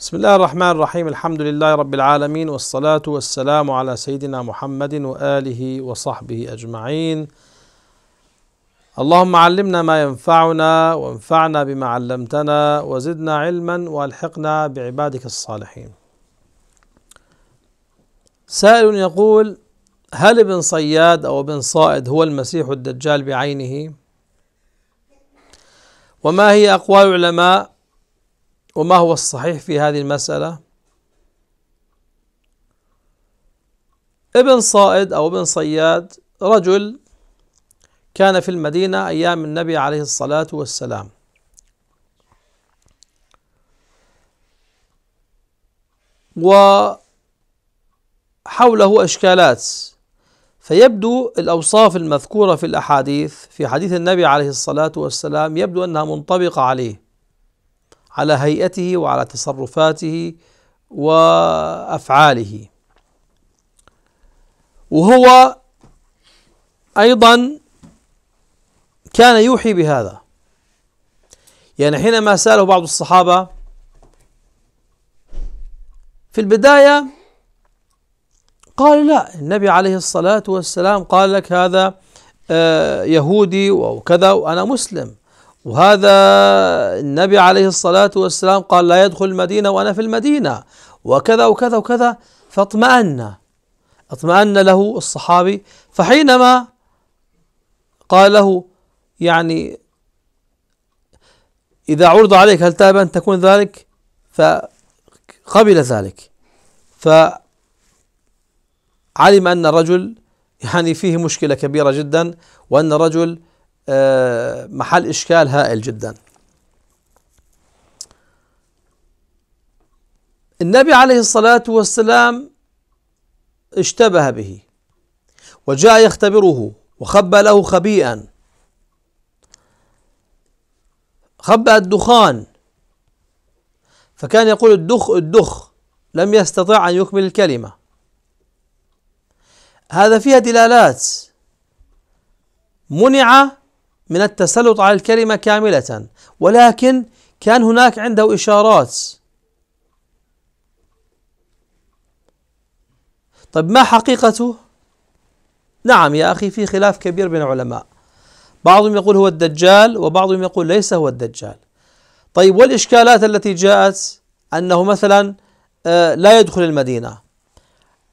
بسم الله الرحمن الرحيم الحمد لله رب العالمين والصلاة والسلام على سيدنا محمد وآله وصحبه أجمعين اللهم علمنا ما ينفعنا وانفعنا بما علمتنا وزدنا علما والحقنا بعبادك الصالحين سائل يقول هل ابن صياد أو ابن صائد هو المسيح الدجال بعينه وما هي أقوال العلماء وما هو الصحيح في هذه المسألة ابن صائد أو ابن صياد رجل كان في المدينة أيام النبي عليه الصلاة والسلام وحوله إشكالات فيبدو الأوصاف المذكورة في الأحاديث في حديث النبي عليه الصلاة والسلام يبدو أنها منطبقة عليه على هيئته وعلى تصرفاته وافعاله وهو ايضا كان يوحي بهذا يعني حينما ساله بعض الصحابه في البدايه قال لا النبي عليه الصلاه والسلام قال لك هذا آه، يهودي او كذا وانا مسلم وهذا النبي عليه الصلاة والسلام قال لا يدخل المدينة وأنا في المدينة وكذا وكذا وكذا فاطمأن اطمأن له الصحابي فحينما قال له يعني إذا عرض عليك هل تاب أن تكون ذلك فقبل ذلك فعلم أن الرجل يعني فيه مشكلة كبيرة جدا وأن الرجل آه، محل إشكال هائل جدا النبي عليه الصلاة والسلام اشتبه به وجاء يختبره وخبى له خبيئا خبأ الدخان فكان يقول الدخ الدخ لم يستطع أن يكمل الكلمة هذا فيها دلالات منع من التسلط على الكلمة كاملة ولكن كان هناك عنده إشارات طيب ما حقيقته؟ نعم يا أخي في خلاف كبير بين العلماء بعضهم يقول هو الدجال وبعضهم يقول ليس هو الدجال طيب والإشكالات التي جاءت أنه مثلا آه، لا يدخل المدينة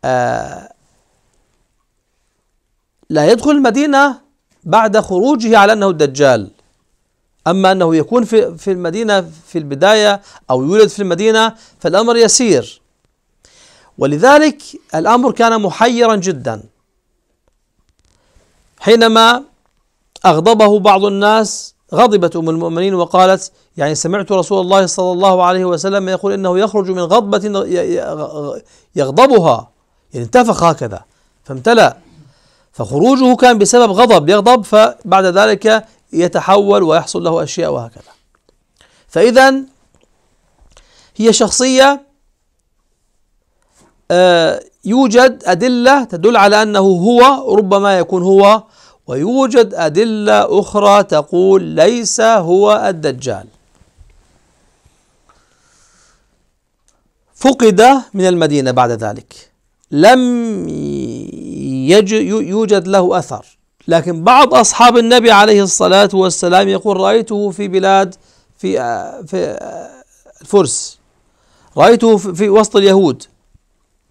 آه، لا يدخل المدينة بعد خروجه على أنه الدجال أما أنه يكون في, في المدينة في البداية أو يولد في المدينة فالأمر يسير ولذلك الأمر كان محيرا جدا حينما أغضبه بعض الناس غضبت أم المؤمنين وقالت يعني سمعت رسول الله صلى الله عليه وسلم يقول إنه يخرج من غضبة يغضبها يعني انتفخ هكذا فامتلأ فخروجه كان بسبب غضب يغضب فبعد ذلك يتحول ويحصل له أشياء وهكذا فإذا هي شخصية آه، يوجد أدلة تدل على أنه هو ربما يكون هو ويوجد أدلة أخرى تقول ليس هو الدجال فقد من المدينة بعد ذلك لم يوجد له أثر لكن بعض أصحاب النبي عليه الصلاة والسلام يقول رأيته في بلاد في آه، في آه، الفرس رأيته في وسط اليهود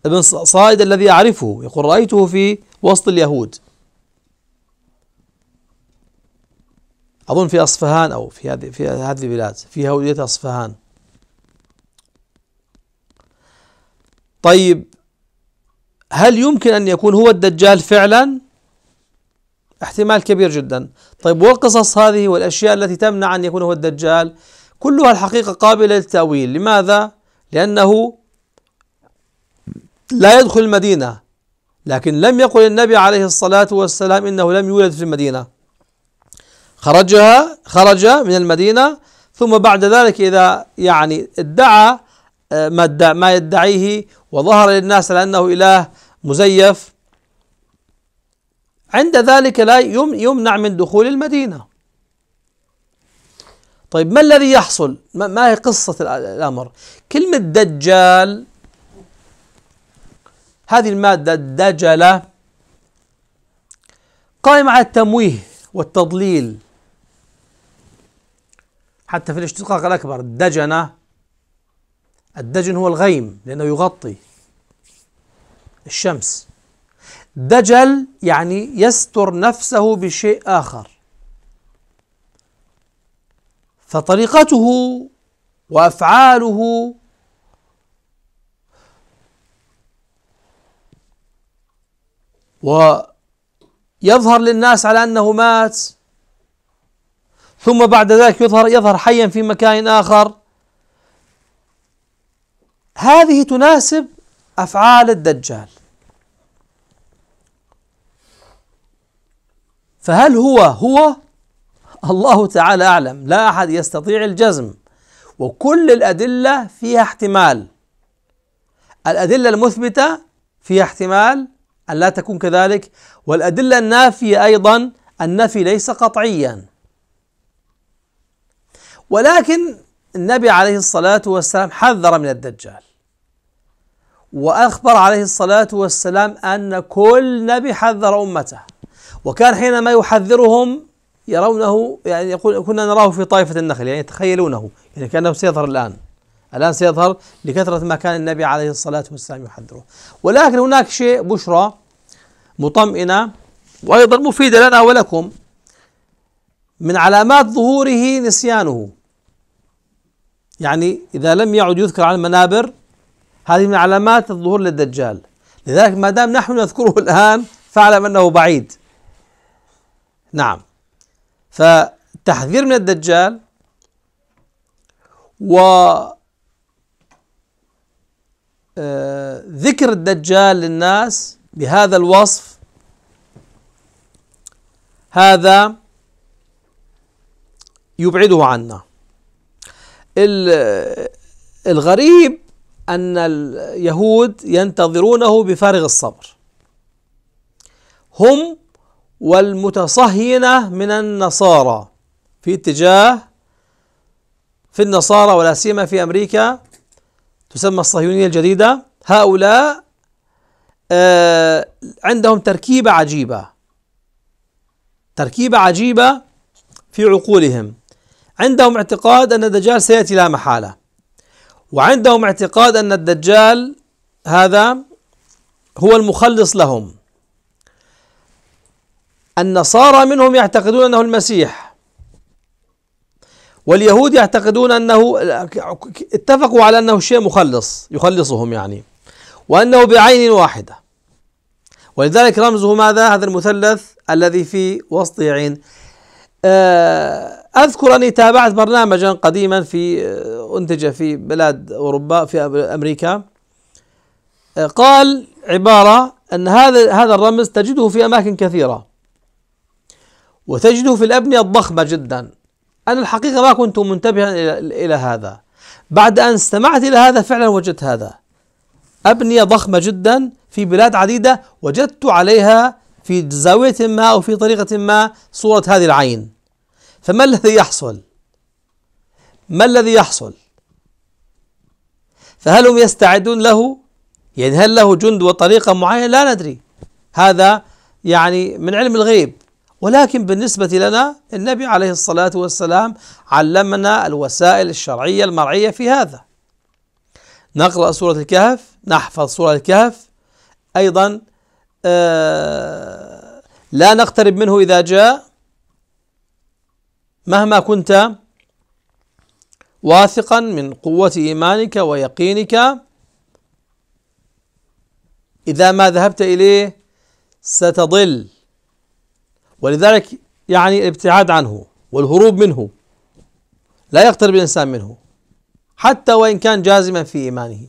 ابن صائد الذي أعرفه يقول رأيته في وسط اليهود أظن في أصفهان أو في هذه في هذه البلاد في هويه أصفهان طيب هل يمكن أن يكون هو الدجال فعلا احتمال كبير جدا طيب والقصص هذه والأشياء التي تمنع أن يكون هو الدجال كلها الحقيقة قابلة للتأويل لماذا؟ لأنه لا يدخل المدينة لكن لم يقل النبي عليه الصلاة والسلام إنه لم يولد في المدينة خرجها خرج من المدينة ثم بعد ذلك إذا يعني ادعى ما ما يدعيه وظهر للناس لأنه إله مزيف عند ذلك لا يمنع من دخول المدينة طيب ما الذي يحصل ما هي قصة الأمر كلمة دجال هذه المادة الدجلة قائمة على التمويه والتضليل حتى في الاشتقاق الأكبر دجنة الدجن هو الغيم لأنه يغطي الشمس دجل يعني يستر نفسه بشيء آخر فطريقته وأفعاله ويظهر للناس على أنه مات ثم بعد ذلك يظهر يظهر حيا في مكان آخر هذه تناسب أفعال الدجال فهل هو هو الله تعالى أعلم لا أحد يستطيع الجزم وكل الأدلة فيها احتمال الأدلة المثبتة فيها احتمال أن لا تكون كذلك والأدلة النافية أيضا النفي ليس قطعيا ولكن النبي عليه الصلاة والسلام حذر من الدجال وأخبر عليه الصلاة والسلام أن كل نبي حذر أمته وكان حينما يحذرهم يرونه يعني يقول كنا نراه في طائفة النخل يعني يتخيلونه يعني كأنه سيظهر الآن الآن سيظهر لكثرة ما كان النبي عليه الصلاة والسلام يحذره ولكن هناك شيء بشرى مطمئنة وأيضا مفيدة لنا ولكم من علامات ظهوره نسيانه يعني إذا لم يعد يذكر على المنابر هذه من علامات الظهور للدجال لذلك ما دام نحن نذكره الآن فاعلم أنه بعيد نعم فالتحذير من الدجال و آه، ذكر الدجال للناس بهذا الوصف هذا يبعده عنا آه، الغريب أن اليهود ينتظرونه بفارغ الصبر هم والمتصهينة من النصارى في اتجاه في النصارى ولا سيما في أمريكا تسمى الصهيونية الجديدة هؤلاء آه عندهم تركيبة عجيبة تركيبة عجيبة في عقولهم عندهم اعتقاد أن الدجال سيأتي لا محالة وعندهم اعتقاد أن الدجال هذا هو المخلص لهم النصارى منهم يعتقدون أنه المسيح واليهود يعتقدون أنه اتفقوا على أنه شيء مخلص يخلصهم يعني وأنه بعين واحدة ولذلك رمزه ماذا هذا المثلث الذي في وسط عين آه، أذكر أني تابعت برنامجا قديما في آه، أنتج في بلاد أوروبا في أمريكا آه، قال عبارة أن هذا هذا الرمز تجده في أماكن كثيرة وتجده في الأبنية الضخمة جدا أنا الحقيقة ما كنت منتبها إلى هذا بعد أن استمعت إلى هذا فعلا وجدت هذا أبنية ضخمة جدا في بلاد عديدة وجدت عليها في زاوية ما أو في طريقة ما صورة هذه العين فما الذي يحصل ما الذي يحصل فهل هم يستعدون له يعني هل له جند وطريقة معينة لا ندري هذا يعني من علم الغيب ولكن بالنسبة لنا النبي عليه الصلاة والسلام علمنا الوسائل الشرعية المرعية في هذا نقرأ سورة الكهف نحفظ سورة الكهف أيضا آه، لا نقترب منه إذا جاء مهما كنت واثقا من قوة إيمانك ويقينك إذا ما ذهبت إليه ستضل ولذلك يعني الابتعاد عنه والهروب منه لا يقترب الإنسان منه حتى وإن كان جازما في إيمانه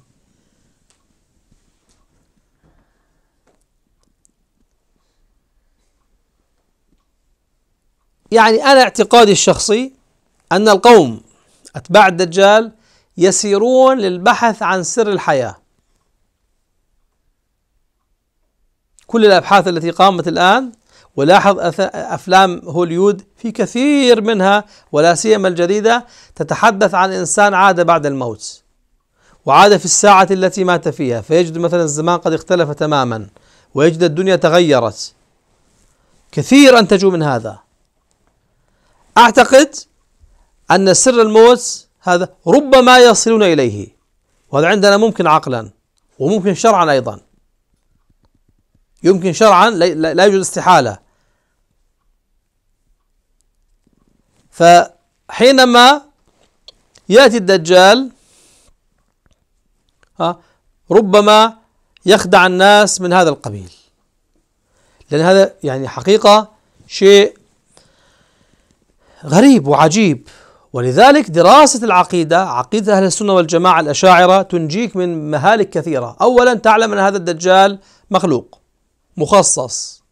يعني أنا اعتقادي الشخصي أن القوم أتباع الدجال يسيرون للبحث عن سر الحياة كل الأبحاث التي قامت الآن ولاحظ أفلام هوليود في كثير منها ولا سيما الجديدة تتحدث عن إنسان عاد بعد الموت وعاد في الساعة التي مات فيها فيجد مثلا الزمان قد اختلف تماما ويجد الدنيا تغيرت كثير أنتجوا من هذا أعتقد أن سر الموت هذا ربما يصلون إليه وهذا عندنا ممكن عقلا وممكن شرعا أيضا يمكن شرعا لا يوجد استحالة فحينما يأتي الدجال ربما يخدع الناس من هذا القبيل لأن هذا يعني حقيقة شيء غريب وعجيب ولذلك دراسة العقيدة عقيدة أهل السنة والجماعة الأشاعرة تنجيك من مهالك كثيرة أولا تعلم أن هذا الدجال مخلوق مخصص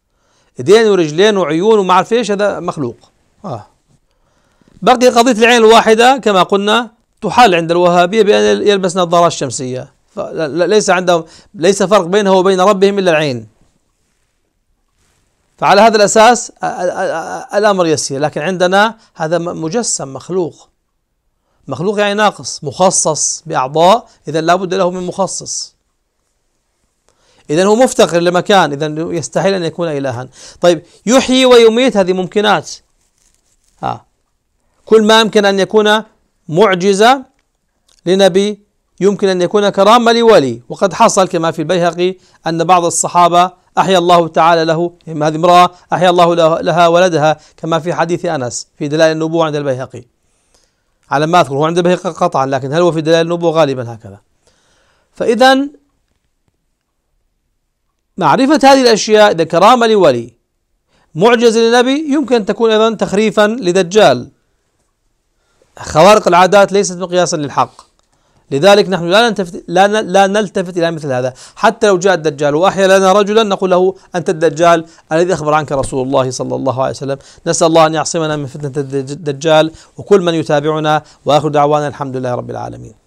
ايدين ورجلين وعيون وما اعرف ايش هذا مخلوق آه. بقي قضية العين الواحدة كما قلنا تحال عند الوهابية بأن يلبس نظارات شمسية ليس عندهم ليس فرق بينه وبين ربهم إلا العين فعلى هذا الأساس الأمر يسير لكن عندنا هذا مجسم مخلوق مخلوق يعني ناقص مخصص بأعضاء إذا لابد له من مخصص إذا هو مفتقر لمكان إذا يستحيل أن يكون إلها طيب يحيي ويميت هذه ممكنات ها آه. كل ما يمكن أن يكون معجزة لنبي يمكن أن يكون كرامة لولي وقد حصل كما في البيهقي أن بعض الصحابة أحيا الله تعالى له هذه امرأة أحيا الله لها ولدها كما في حديث أنس في دلائل النبوة عند البيهقي على ما أذكر هو عند البيهقي قطعا لكن هل هو في دلائل النبوة غالبا هكذا فإذا معرفة هذه الأشياء إذا كرامة لولي معجزة لنبي يمكن أن تكون أيضا تخريفا لدجال خوارق العادات ليست مقياسا للحق لذلك نحن لا نلتفت لا لا نلتفت الى مثل هذا، حتى لو جاء الدجال واحيا لنا رجلا نقول له انت الدجال الذي اخبر عنك رسول الله صلى الله عليه وسلم، نسال الله ان يعصمنا من فتنه الدجال وكل من يتابعنا واخر دعوانا الحمد لله رب العالمين.